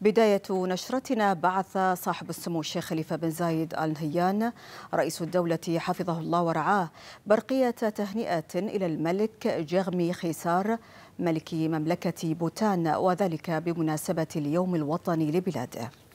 بداية نشرتنا بعث صاحب السمو الشيخ خليفة بن زايد آل نهيان رئيس الدولة حفظه الله ورعاه برقية تهنئة إلى الملك جغمي خيسار ملك مملكة بوتان وذلك بمناسبة اليوم الوطني لبلاده